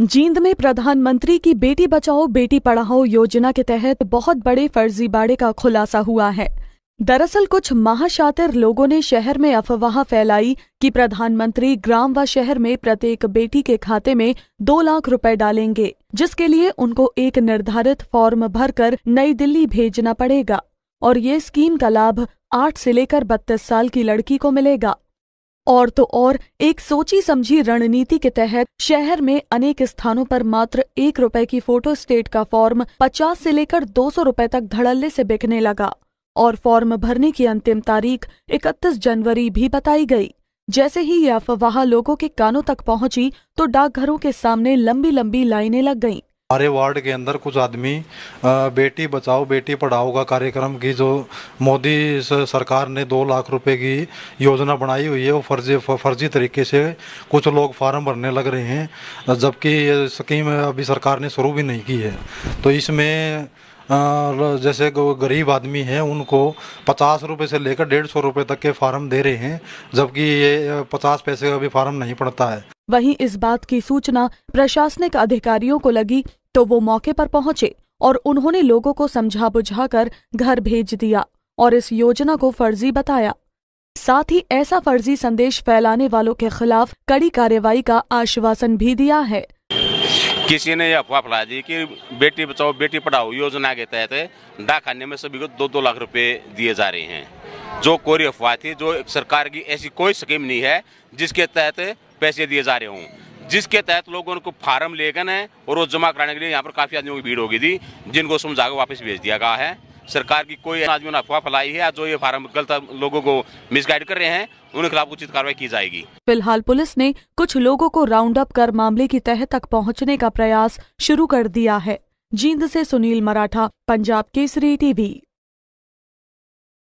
जींद में प्रधानमंत्री की बेटी बचाओ बेटी पढ़ाओ योजना के तहत बहुत बड़े फर्जी बाड़े का खुलासा हुआ है दरअसल कुछ महाशातिर लोगों ने शहर में अफवाह फैलाई कि प्रधानमंत्री ग्राम व शहर में प्रत्येक बेटी के खाते में दो लाख रुपए डालेंगे जिसके लिए उनको एक निर्धारित फॉर्म भरकर नई दिल्ली भेजना पड़ेगा और ये स्कीम का लाभ आठ से लेकर बत्तीस साल की लड़की को मिलेगा और तो और एक सोची समझी रणनीति के तहत शहर में अनेक स्थानों पर मात्र एक रुपए की फोटो स्टेट का फॉर्म पचास से लेकर दो सौ रुपए तक धड़ल्ले से बिकने लगा और फॉर्म भरने की अंतिम तारीख 31 जनवरी भी बताई गई जैसे ही यह अफवाह लोगों के कानों तक पहुंची तो डाकघरों के सामने लंबी लंबी लाइनें लग गईं हमारे वार्ड के अंदर कुछ आदमी बेटी बचाओ बेटी पढ़ाओ का कार्यक्रम की जो मोदी सरकार ने दो लाख रुपए की योजना बनाई हुई है वो फर्जी फर्जी तरीके से कुछ लोग फार्म भरने लग रहे हैं जबकि ये स्कीम अभी सरकार ने शुरू भी नहीं की है तो इसमें जैसे गरीब आदमी हैं उनको पचास रुपये से लेकर डेढ़ सौ रुपये तक के फार्म दे रहे हैं जबकि ये पचास पैसे का भी फार्म नहीं पड़ता है वहीं इस बात की सूचना प्रशासनिक अधिकारियों को लगी तो वो मौके पर पहुंचे और उन्होंने लोगों को समझा बुझा कर घर भेज दिया और इस योजना को फर्जी बताया साथ ही ऐसा फर्जी संदेश फैलाने वालों के खिलाफ कड़ी कार्रवाई का आश्वासन भी दिया है किसी ने यह अफवाह फैला दी कि बेटी बचाओ बेटी पढ़ाओ योजना के तहत डाकखाने में सभी को दो दो लाख रुपए दिए जा रहे हैं जो कोरी अफवाह थी जो सरकार की ऐसी कोई स्कीम नहीं है जिसके तहत पैसे दिए जा रहे हों जिसके तहत लोगों को फार्म लेकर गए और वो जमा कराने के लिए यहाँ पर काफ़ी आदमियों की भीड़ होगी थी जिनको समझा वापस भेज दिया गया है सरकार की कोई आदमियों ने अफवाह फैलाई है जो ये फार्म गलत लोगों को मिसगाइड कर रहे हैं उनके खिलाफ उचित कार्रवाई की जाएगी फिलहाल पुलिस ने कुछ लोगों को राउंड अप कर मामले की तह तक पहुँचने का प्रयास शुरू कर दिया है जींद से सुनील मराठा पंजाब केसरी टीवी